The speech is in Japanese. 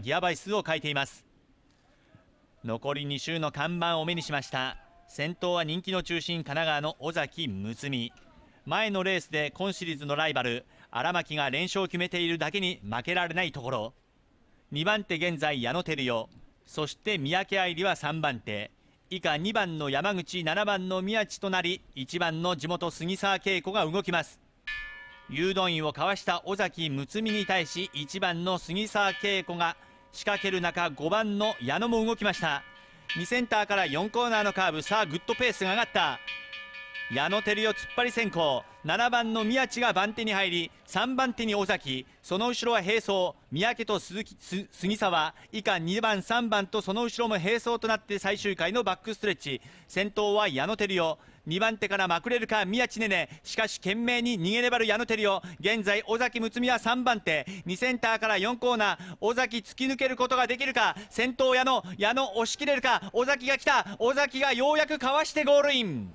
ギア倍数を書いています残り2周の看板を目にしました先頭は人気の中心神奈川の尾崎睦美前のレースで今シリーズのライバル荒牧が連勝を決めているだけに負けられないところ2番手現在矢野照代そして三宅愛理は3番手以下2番の山口7番の宮地となり1番の地元杉沢恵子が動きます誘導員をかわした尾崎睦美に対し1番の杉沢恵子が仕掛ける中5番の矢野も動きました2センターから4コーナーのカーブさあグッドペースが上がった矢野照代突っ張り先行7番の宮地が番手に入り3番手に尾崎その後ろは並走三宅と鈴木杉沢以下2番3番とその後ろも並走となって最終回のバックストレッチ先頭は矢野照代2番手からまくれるか宮地ねねしかし懸命に逃げ粘る矢野照代現在尾崎睦美は3番手2センターから4コーナー尾崎突き抜けることができるか先頭矢野矢野押し切れるか尾崎が来た尾崎がようやくかわしてゴールイン